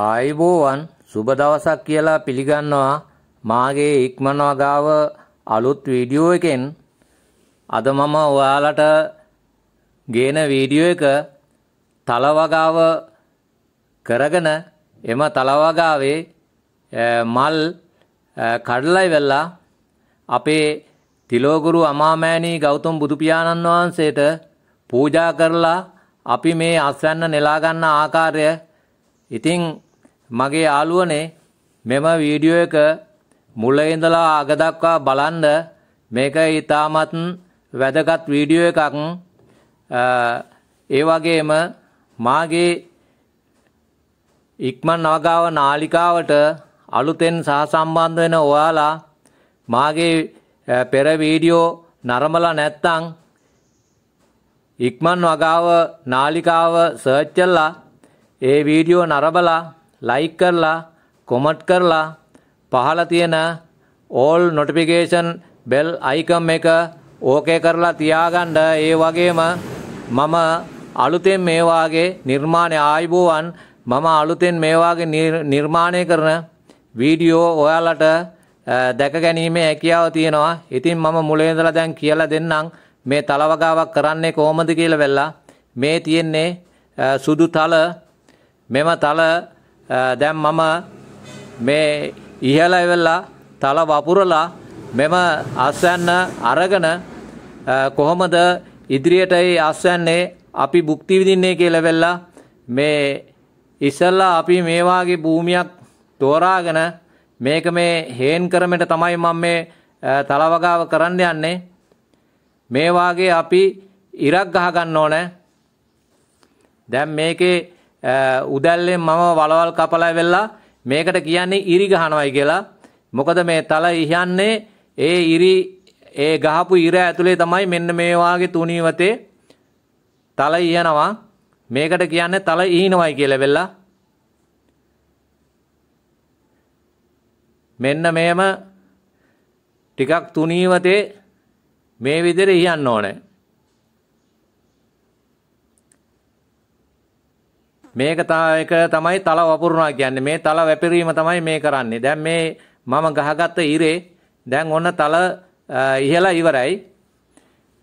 ආයිබෝවන් සුබ දවසක් කියලා පිළිගන්නවා මාගේ ඉක්මනවා ගාව අලුත් වීඩියෝ එකෙන් අද මම ඔයාලට ගේන වීඩියෝ එක තලවගාව කරගෙන එම තලවගාවේ මල් කඩලයි වෙල්ලා අපේ තිලෝගුරු අමාමෑණී ගෞතම බුදුපියාණන් වහන්සේට පූජා කරලා අපි මේ අස්වැන්න නෙලාගන්න ආකාරය ඉතින් මගේ යාළුවනේ මෙම වීඩියෝ එක මුල ඉඳලා අග දක්වා බලන්න මේක ඊටමත් වැදගත් වීඩියෝ එකක් ඒ වගේම මාගේ ඉක්මන් නවගාව නාලිකාවට අලුතෙන් සහසම්බන්ධ වෙන ඔයාලා මාගේ පෙර වීඩියෝ නරඹලා නැත්තම් ඉක්මන් වගාව නාලිකාව සර්ච් කළා ඒ වීඩියෝ නරබලා ලයික් කරලා කොමට් කරලා පහල තියෙන ඕල් නොටිෆිකේෂන් බෙල් අයිකම් එක ඕකේ කරලා තියාගන්න ඒ වගේම මම අලුතෙන් මේ වාගේ නිර්මාණ ආයිබෝවන් මම අලුතෙන් මේ වාගේ නිර්මාණය කරන වීඩියෝ ඔයාලට දැක ගැනීමේ හැකියාව තියෙනවා. ඉතින් මම මුලින් ඉඳලා දැන් කියලා දෙන්නම් මේ තලවගාවක් කරන්නේ කොහොමද කියලා වෙලා මේ තියෙන්නේ සුදු තල මෙම තල දැන් මම මේ ඉහළ එවෙලා තල වපුරලා මෙම අස්වැන්න අරගෙන කොහොමද ඉදිරියට ඒ අස්වැන්නේ අපි භුක්ති විඳින්නේ කියලා වෙලා මේ ඉස්සල්ලා අපි මේ වාගේ භූමියක් තෝරාගෙන මේක මේ හේන් කරමෙට තමයි මම මේ තලවගාව කරන්න යන්නේ මේ වාගේ අපි ඉරක් ගහ ගන්න ඕනේ දැන් මේකේ උදැල්ලෙන් මම වලවල් කපලා වෙලා මේකට කියන්නේ ඉරි ගහනවයි කියලා. මොකද මේ තල ඉහන්නේ ඒ ඉරි ඒ ගහපු ඉර ඇතුලේ තමයි මෙන්න මේ වාගේ තුනීවතේ තල ඉහනවා. මේකට කියන්නේ තල ඉහිනවයි කියලා වෙලා. මෙන්න මේම ටිකක් තුනීවතේ මේ විදිහට ඉහන්න ඕනේ. මේක තමයි තල වපුරනවා කියන්නේ. මේ තල වැපිරීම තමයි මේ කරන්නේ. දැන් මේ මම ගහගත්ත ඉරේ දැන් ඔන්න තල ඉහලා ඉවරයි.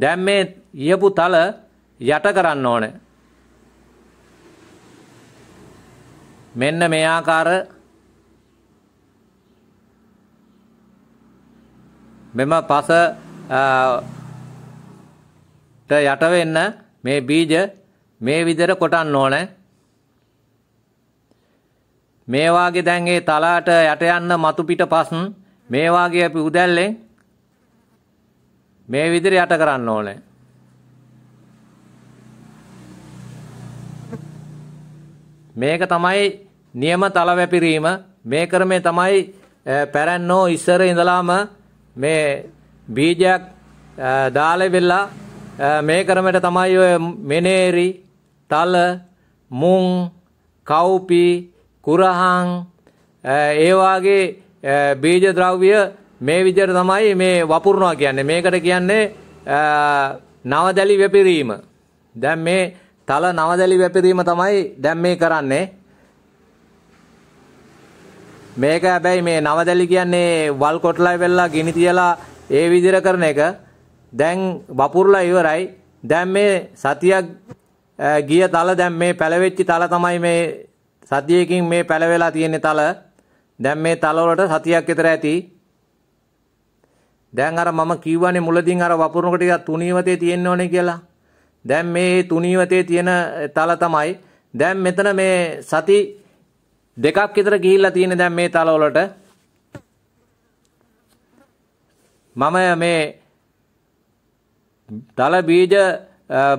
දැන් මේ ඊයපු තල යට කරන්න ඕනේ. මෙන්න මේ ආකාර මෙම පස ට යට වෙන්න මේ බීජ මේ විදිහට කොටන්න ඕනේ. මේ වාගේ දැන් ඒ තලාට යට යන්න මතු පිට පස් මේ වාගේ අපි උදැල්ලෙන් මේ විදිහට යට කරන්න ඕනේ. මේක තමයි නියම තල වැපිරීම මේ ක්‍රමේ තමයි පැරන්නෝ ඉස්සර ඉඳලාම මේ බීජයක් දාලා වෙලා මේ ක්‍රමයට තමයි ඔය මෙනේරි තල මුං කව්පි කුරහන් ඒ වාගේ බීජ ද්‍රව්‍ය මේ විදිහට තමයි මේ වපුරනවා කියන්නේ. මේකට කියන්නේ නවදැලි වැපිරීම. දැන් මේ තල නවදැලි වැපිරීම තමයි දැන් මේ කරන්නේ. මේක හැබැයි මේ නවදැලි කියන්නේ වල් කොටලා වෙලා ගිනි තියලා ඒ විදිහට කරන එක. දැන් වපුරලා ඉවරයි. දැන් මේ සතියක් ගිය තල දැන් මේ පැලවෙච්ච තල තමයි මේ සතියකින් මේ පැලවෙලා තියෙන තල දැන් මේ තල වලට සතියක් විතර ඇති. දැන් අර මම කියවනේ මුලදී අර වපුරුණක ටිකක් තුනීවතේ තියෙන්න ඕනේ කියලා. දැන් මේ තුනීවතේ තියෙන තල තමයි. දැන් මෙතන මේ සති දෙකක් විතර ගිහිල්ලා තියෙන දැන් මේ තල වලට. මම මේ තල බීජ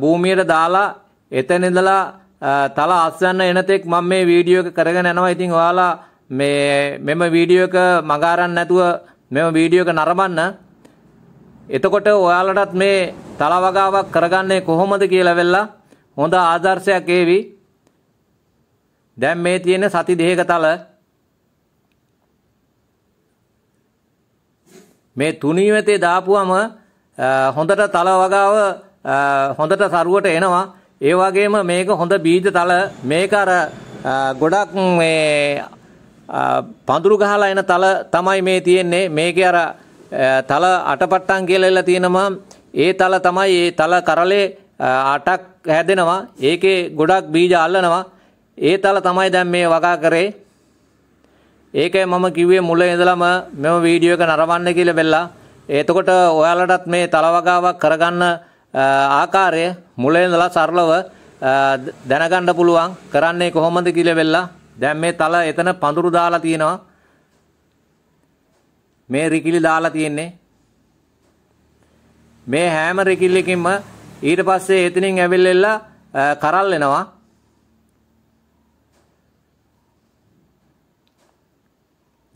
භූමියට දාලා එතන ඉඳලා තල අස්වන්න එනතෙක් මම මේ වීඩියෝ එක කරගෙන යනවා. ඉතින් ඔයාලා මේ මෙම වීඩියෝ එක මගහරන්න නැතුව මෙම වීඩියෝ එක නරඹන්න. එතකොට ඔයාලටත් මේ තල වගාවක් කරගන්නේ කොහොමද කියලා වෙලා හොඳ ආදර්ශයක් ඒවි. දැන් මේ තියෙන සති දෙකක තල මේ තුනීවතේ දාපුවම හොඳට තල වගාව හොඳට සරුවට එනවා. ඒ වගේම මේක හොඳ බීජ තල මේක අර ගොඩක් මේ පඳුරු ගහලා එන තල තමයි මේ තියෙන්නේ. මේකේ අර තල අටපට්ටම් කියලා තියෙනවා. ඒ තල තමයි ඒ තල කරලේ අටක් හැදෙනවා. ඒකේ ගොඩක් බීජ අල්ලනවා. ඒ තල තමයි දැන් මේ වගා කරේ. ඒකයි මම කිව්වේ මුල ඉඳලම මෙම වීඩියෝ එක නරඹන්න කියලා බෙල්ලා. එතකොට ඔයාලටත් මේ තලවගාවක් කරගන්න ආකාරය මුලින්දලා සරලව දැනගන්න පුළුවන් කරන්නේ කොහොමද කියලා වෙලා දැන් මේ තල එතන පඳුරු දාලා තියෙනවා මේ රිකිලි දාලා තියෙන්නේ මේ හැම රිකිල්ලකින්ම ඊට පස්සේ එතනින් ඇවිල්ලා කරල් එනවා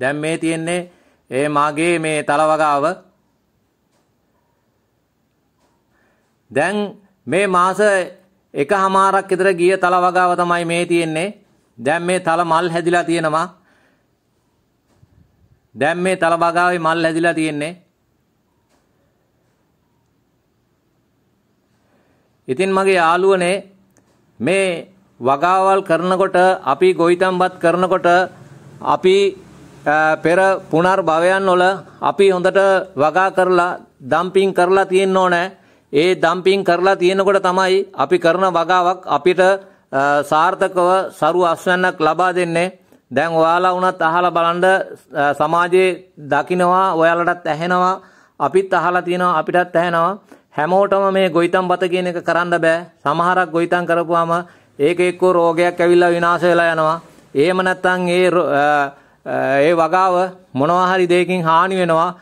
දැන් මේ තියෙන්නේ ඒ මාගේ මේ තලවගාව දැන් මේ මාස එකහමාරක් විතර ගිය තල වගාව තමයි මේ තියෙන්නේ. දැන් මේ තල මල් හැදිලා තියෙනවා. දැන් මේ තල වගාවේ මල් හැදිලා තියෙන්නේ. ඉතින් මගේ යාළුවනේ මේ වගාවල් කරනකොට අපි ගොවිතැන්පත් කරනකොට අපි පෙර පුනර් භවයන් වල අපි හොඳට වගා කරලා ඩම්පින් කරලා තියෙන්න ඕනේ. ඒ දම්පින් කරලා තියෙනකොට තමයි අපි කරන වගාවක් අපිට සාර්ථකව සරු අස්වැන්නක් ලබා දෙන්නේ. දැන් ඔයාලා වුණත් අහලා බලන්න සමාජයේ දකිනවා ඔයාලටත් ඇහෙනවා අපිත් අහලා තියෙනවා අපිටත් ඇහෙනවා හැමෝටම මේ ගොවිතැන් බත කියන එක කරන්න බෑ. සමහරක් ගොවිතැන් කරපුවාම ඒක එක්ක රෝගයක් ඇවිල්ලා විනාශ වෙලා යනවා. එහෙම නැත්නම් ඒ ඒ වගාව මොනවා හරි දෙයකින් හානි වෙනවා.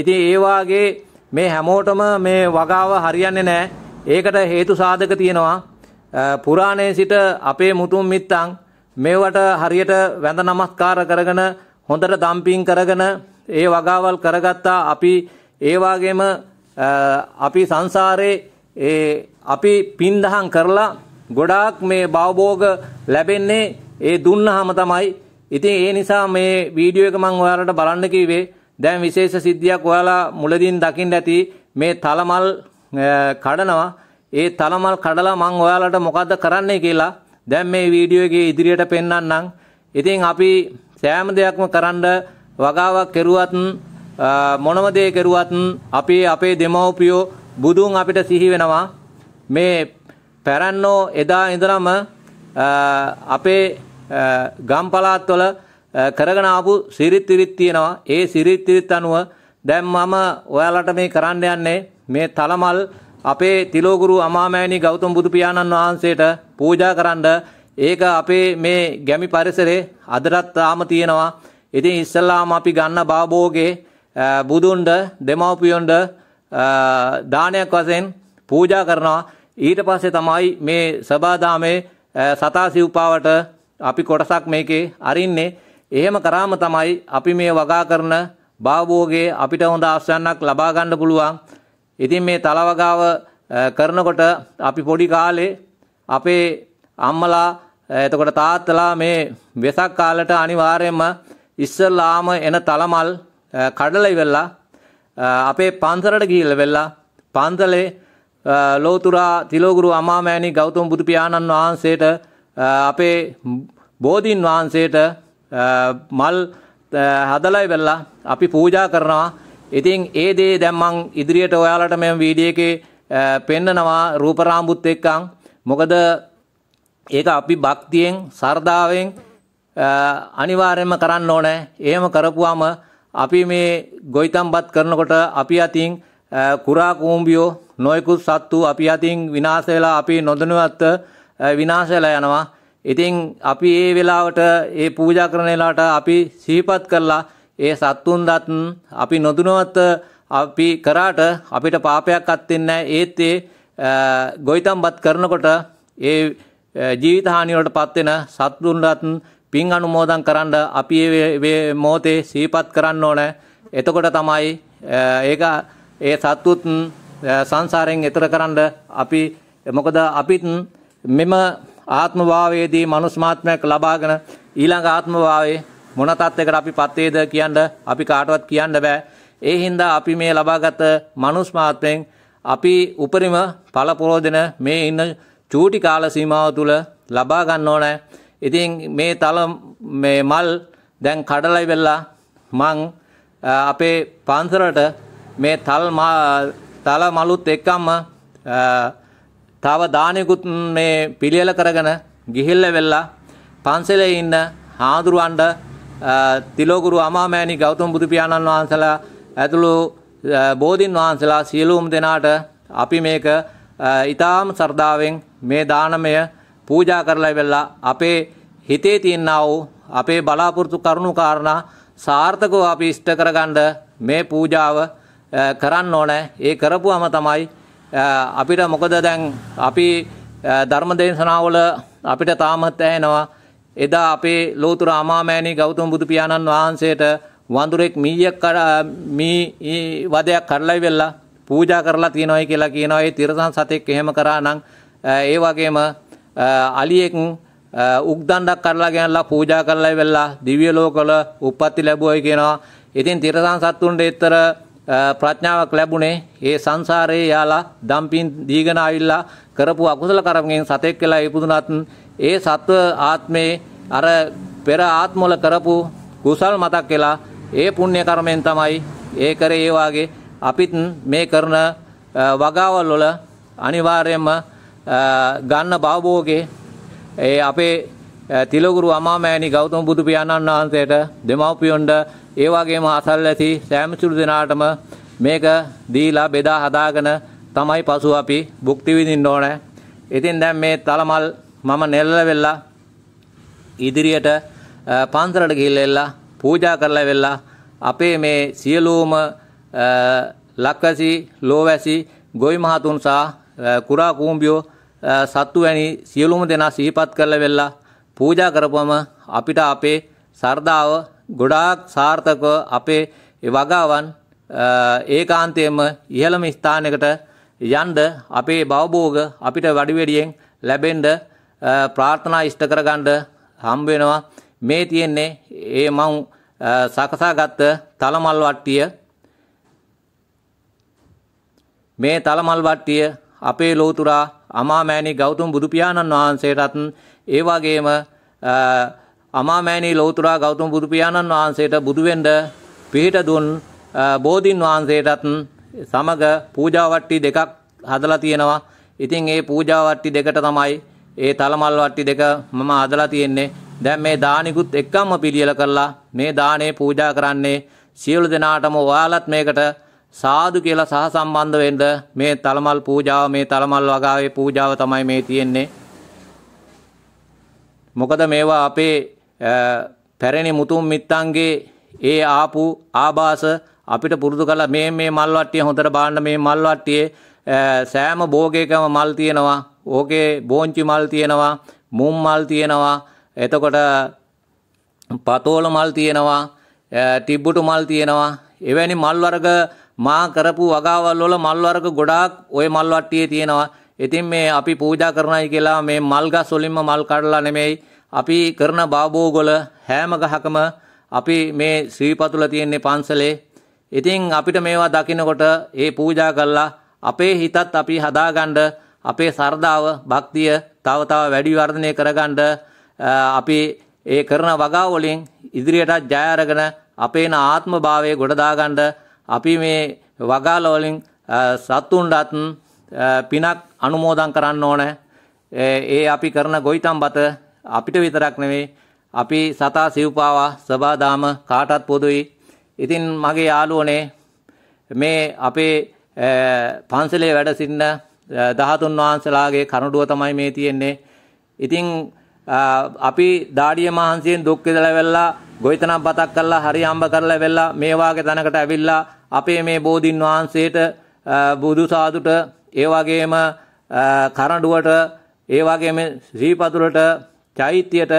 ඉතින් ඒ වාගේ මේ හැමෝටම මේ වගාව හරියන්නේ නැහැ. ඒකට හේතු සාධක තියෙනවා. පුරාණයේ සිට අපේ මුතුන් මිත්තන් මේවට හරියට වැඳ නමස්කාර කරගෙන හොඳට දම්පින් කරගෙන ඒ වගාවල් කරගත්තා අපි ඒ වගේම අපි සංසාරේ ඒ අපි පින් දහම් කරලා ගොඩාක් මේ බවභෝග ලැබෙන්නේ ඒ දුන්නහම තමයි. ඉතින් ඒ නිසා මේ වීඩියෝ එක මම ඔයාලට බලන්න කිව්වේ. දැන් විශේෂ සිද්ධියක් ඔයාලා මුලදීන් දකින්න ඇති මේ තලමල් කඩනවා. ඒ තලමල් කඩලා මං ඔයාලට මොකද්ද කරන්නේ කියලා දැන් මේ වීඩියෝ එකේ ඉදිරියට පෙන්වන්නම්. ඉතින් අපි සෑම දෙයක්ම කරන්න වගාවක් කෙරුවත් මොනම දේ කෙරුවත් අපි අපේ දෙමව්පියෝ බුදුන් අපිට සිහි වෙනවා. මේ පැරන්නෝ එදා ඉඳලම අපේ ගම් පලාත්වල කරගෙන ආපු සිරිත් විරිත් තියෙනවා. ඒ සිරිත් විරිත් අනුව දැන් මම ඔයාලට මේ කරන්න යන්නේ මේ තලමල් අපේ තිලෝගුරු අමාමෑණි ගෞතම බුදු පියාණන් වහන්සේට පූජා කරන්න ඒක අපේ මේ ගැමි පරිසරේ අදටත් තාම තියෙනවා. ඉතින් ඉස්සල්ලාම අපි ගන්න බාබෝගේ බුදුන්ඩ දෙමව්පියොන්ඩ දානයක් වශයෙන් පූජා කරනවා ඊට පස්සේ තමයි මේ සබාදාමේ සතා සිව්පාවට අපි කොටසක් මේකේ අරින්නේ එහෙම කරාම තමයි අපි මේ වගා කරන භාවෝගයේ අපිට හොඳ ආශ්‍රයයක් ලබා ගන්න පුළුවන්. ඉතින් මේ තලවගාව කරනකොට අපි පොඩි කාලේ අපේ අම්මලා එතකොට තාත්තලා මේ වෙසක් කාලට අනිවාර්යයෙන්ම ඉස්සල්ලාම එන තලමල් කඩලා ඉවරලා අපේ පන්සලට ගිහිල්ලා වෙලා පන්සලේ ලෝතුරා තිලෝගුරු අමාමෑණි ගෞතම බුදු පියාණන් වහන්සේට අපේ බෝධින් වහන්සේට මල් හදලා ඉවරලා අපි පූජා කරනවා. ඉතින් ඒ දේ දැන් මං ඉදිරියට ඔයාලට මම වීඩියෝ එකේ පෙන්නනවා රූපරාම්බුත් එක්කන්. මොකද ඒක අපි භක්තියෙන් සරදාවෙන් අනිවාර්යයෙන්ම කරන්න ඕනේ. එහෙම කරපුවාම අපි මේ ගොවිතම්පත් කරනකොට අපි අතින් කුරා කූඹියෝ නොයෙකුත් සත්තු අපි අතින් විනාශ වෙලා අපි නොදැනුවත්ව විනාශ වෙලා යනවා. ඉතින් අපි ඒ වෙලාවට ඒ පූජා කරන වෙලාවට අපි සිහිපත් කරලා ඒ සත්තුන් දත් අපි නොදුනවත් අපි කරාට අපිට පාපයක් අත්වෙන්නේ නැහැ. ඒත් ඒ ගොවිතම්පත් කරනකොට ඒ ජීවිත හානිය වලටපත් වෙන සත්තුන් දත් පින් අනුමෝදන් කරන්න අපි මේ මොහොතේ සිහිපත් කරන්න ඕන. එතකොට තමයි ඒක ඒ සත්තුත් සංසාරයෙන් එතර කරන්න අපි මොකද අපිත් මෙම ආත්මභාවයේදී මනුස්මාත්මයක් ලබාගෙන ඊළඟ ආත්මභාවයේ මොන තත්යකට අපි පත්වේද කියන්න අපි කාටවත් කියන්න බෑ. ඒ හින්දා අපි මේ ලබාගත මනුස්මාත්මයෙන් අපි උපරිම ඵල ප්‍රෝදන මේ ඉන්න චූටි කාල සීමාව තුල ලබා ගන්න ඕනේ. ඉතින් මේ තල මේ මල් දැන් කඩලා ඉවරලා මං අපේ පන්සලට මේ තල් තල මලුත් එක්කම තව දානෙකුත් මේ පිළියෙල කරගෙන ගිහිල්ල වෙල්ලා පන්සලේ ඉන්න හාදුරුවන්ට තිලෝගුරු අමාමෑණි ගෞතම බුදු පියාණන් වහන්සේලා ඇතුළු බෝධින් වහන්සේලා සියලුම දෙනාට අපි මේක ඊටාම් සර්දාවෙන් මේ දානමය පූජා කරලා වෙලා අපේ හිතේ තියෙනා වූ අපේ බලාපොරොත්තු කරුණු කාරණා සාර්ථකව අපි ඉෂ්ට කරගන්න මේ පූජාව කරන්න ඕනේ. ඒ කරපුවම තමයි අපිට මොකද දැන් අපි ධර්ම දේශනාවල අපිට තාමත් ඇහෙනවා එදා අපේ ලෝතුර අමාමෑණී ගෞතම බුදු පියාණන් වහන්සේට වඳුරෙක් මීයක් කර මී වදයක් කරලා ඉවෙලා පූජා කරලා තියෙනවායි කියලා කියනවා. ඒ තිරසන් සතෙක් එහෙම කරා නම් ඒ වගේම අලියෙක් උක්දණ්ඩක් කරලා ගෙනලා පූජා කරලා ඉවෙලා දිව්‍ය ලෝකවල උප්පත්ති ලැබුවයි කියනවා. ඉතින් තිරසන් සත්තුන්ට ඊතර ප්‍රඥාවක් ලැබුණේ ඒ සංසාරේ යාලා දම්පින් දීගෙන ආවිල්ලා කරපු අකුසල කර්මයෙන් සතෙක් වෙලා ඉපදුනත් ඒ සත්ව ආත්මේ අර පෙර ආත්මවල කරපු කුසල් මතක් වෙලා ඒ පුණ්‍ය කර්මෙන් තමයි ඒ කරේ ඒ වාගේ අපිත් මේ කරන වගාවල් වල අනිවාර්යයෙන්ම ගන්න භවභෝගේ ඒ අපේ තිලගුරු අමාමෑණි ගෞතම බුදු පියාණන් වහන්සේට දෙමව්පියොන්ට ඒ වගේම අසල් ඇති සෑම සුළු දිනාටම මේක දීලා බෙදා හදාගෙන තමයි පසු අපි භුක්ති විඳින්න ඕනේ. ඉතින් දැන් මේ තලමල් මම නෙල්ල වෙලා ඉදිරියට පන්සලට ගිහිල්ලා පූජා කරලා වෙලා අපේ මේ සියලුම ලක්වැසි, ලෝවැසි, ගොවි මහතුන් සහ කුරා කූඹියෝ සත්තු වැනි සියලුම දෙනා සිහිපත් කරලා වෙලා පූජා කරපුවම අපිට අපේ සර්දාව ගොඩාක් සාර්ථකව අපේ වගාවන් ඒකාන්තයෙන්ම ඉහළම ස්ථානයකට යන්ඩ අපේ බවබෝග අපිට වඩිවැඩියෙන් ලැබෙන්ඩ ප්‍රාර්ථනා ඉෂ්ට කරගණ්ඩ හම්බෙනවා මේ තියෙන්නේ ඒ මං සකසාගත්ත තලමල් වට්ටිය මේ තලමල් වට්ටිය අපේ ලෝතුරා අමාමෑණි ගෞතම බුදුපියාණන් වහන්සේටත් ඒ වගේම අමාමෑණී ලෞතුරා ගෞතම බුදු පියාණන් වහන්සේට බුදු වෙන්න පිහිට දුන් බෝධින් වහන්සේටත් සමග පූජාවට්ටි දෙකක් හදලා තියෙනවා. ඉතින් ඒ පූජාවට්ටි දෙකට තමයි ඒ තලමල් වට්ටි දෙක මම හදලා තියෙන්නේ. දැන් මේ දානිකුත් එක්කම පිළියෙල කරලා මේ දානේ පූජා කරන්නේ සියලු දෙනාටම ඔයාලත් මේකට සාදු කියලා සහසම්බන්ධ වෙන්න මේ තලමල් පූජාව මේ තලමල් වගාවේ පූජාව තමයි මේ තියෙන්නේ. මොකද මේවා අපේ පැරණි මුතුන් මිත්තන්ගේ ඒ ආපු ආభాස අපිට පුරුදු කළ මේ මේ මල්වට්ටිය හොඳට බාන්න මේ මල්වට්ටියේ සෑම භෝගයකම මල් තියෙනවා. ඕකේ බෝංචි මල් තියෙනවා, මුම් මල් තියෙනවා. එතකොට පතෝල මල් තියෙනවා, තිබ්බුටු මල් තියෙනවා. එවැනි මල් වර්ග මා කරපු වගාවල් වල මල් වර්ග ගොඩාක් ওই මල් වට්ටියේ තියෙනවා. ඉතින් මේ අපි පූජා කරනයි කියලා මේ මල් ගස් වලින්ම මල් කඩලා නෙමෙයි අපි කරන බාබෝගොල හැම ගහකම අපි මේ ශ්‍රීපතුල තියෙන්නේ පන්සලේ. ඉතින් අපිට මේවා දකිනකොට ඒ පූජා කළා අපේ හිතත් අපි හදාගන්න අපේ සරදාව භක්තිය තව තව වැඩි වර්ධනය කරගන්න අපි ඒ කරන වගා වලින් ඉදිරියට ජය අරගෙන අපේන ආත්මභාවය ගොඩ දාගන්න අපි මේ වගාල වලින් සතුන්ටත් පිනක් අනුමෝදන් කරන්න ඕනේ. ඒ අපි කරන ගොවිතම්බත අපිට විතරක් නෙවෙයි අපි සතා සිව්පාවා සබාදාම කාටත් පොදුයි. ඉතින් මගේ යාළුවනේ මේ අපේ පන්සලේ වැඩ සිටින 13 වහන්සලාගේ කනඩුව තමයි මේ තියෙන්නේ. ඉතින් අපි දාඩිය මහන්සියෙන් දුක් විඳලා වෙලා ගොවිතනම් බතක් කරලා හරි හම්බ කරලා වෙලා මේ වාගේ තැනකට ඇවිල්ලා අපේ මේ බෝධින් වහන්සේට බුදු සාදුට ඒ වගේම කරඬුවට ඒ වගේම ශ්‍රීපතුලට චෛත්‍යයට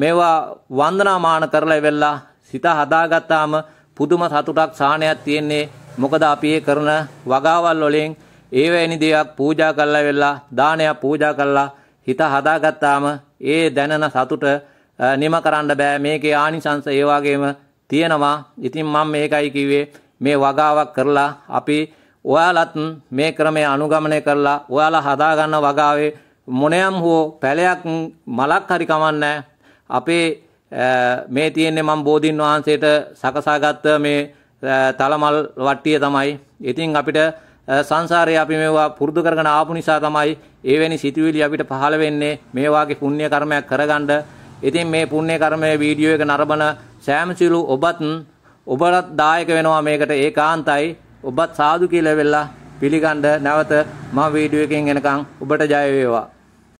මේවා වන්දනාමාන කරලා වෙල්ලා සිත හදාගත්තාම පුදුම සතුටක් සාහනයක් තියෙන්නේ මොකද අපි ඒ කරන වගාවල් වලින් ඒවැනි දේවල් පූජා කරලා වෙල්ලා දානයක් පූජා කරලා හිත හදාගත්තාම ඒ දැනෙන සතුට නිම කරන්න බෑ මේකේ ආනිසංස ඒ වගේම තියෙනවා ඉතින් මම මේකයි කිව්වේ මේ වගාවක් කරලා අපි ඔයාලත් මේ ක්‍රමය අනුගමනය කරලා ඔයාලා හදාගන්න වගාවේ මොනයම් හෝ පැලයක් මලක් හරි කමන්න අපේ මේ තියෙන්නේ මම බෝධීන් වහන්සේට සකසාගත්ත මේ තලමල් වට්ටිය තමයි. ඉතින් අපිට සංසාරයේ අපි මේවා පුරුදු කරගෙන ආපු නිසා තමයි ඒවැනි සිතුවිලි අපිට පහළ වෙන්නේ මේ වාගේ පුණ්‍ය කර්මයක් කරගන්න. ඉතින් මේ පුණ්‍ය කර්මයේ වීඩියෝ එක නරඹන සෑම සිළු ඔබත් ඔබලත් දායක වෙනවා මේකට ඒකාන්තයි. ඔබත් සාදු කියලා වෙලා පිළිගන්න නැවත මම වීඩියෝ එකෙන් එනකන් ඔබට ජය වේවා.